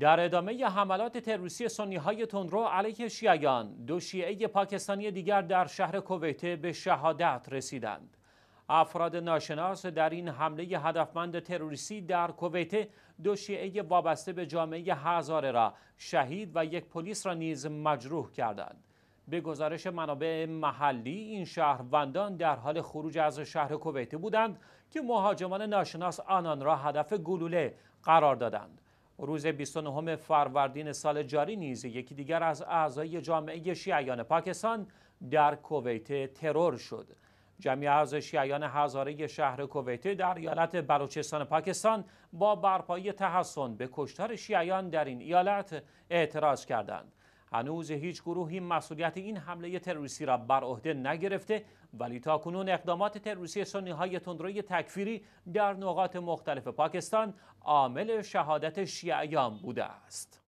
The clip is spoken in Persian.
در ادامه حملات تروریستی سنی های تندرو علیه شیعیان دو شیعه پاکستانی دیگر در شهر کویته به شهادت رسیدند افراد ناشناس در این حمله هدفمند تروریستی در کویته دو شیعه وابسته به جامعه هزاره را شهید و یک پلیس را نیز مجروح کردند به گزارش منابع محلی این شهروندان در حال خروج از شهر کویته بودند که مهاجمان ناشناس آنان را هدف گلوله قرار دادند روز 29 فروردین سال جاری نیز یکی دیگر از اعضای جامعه شیعیان پاکستان در کویت ترور شد جمعی از شیعیان هزاره شهر کویت در ایالت بلوچستان پاکستان با برپایی تحسن به کشتار شیعیان در این ایالت اعتراض کردند هنوز هیچ گروهی مسئولیت این حمله تروریستی را بر عهده نگرفته ولی تاکنون اقدامات تروریستی سنی های تندروی تکفیری در نقاط مختلف پاکستان عامل شهادت شیعیان بوده است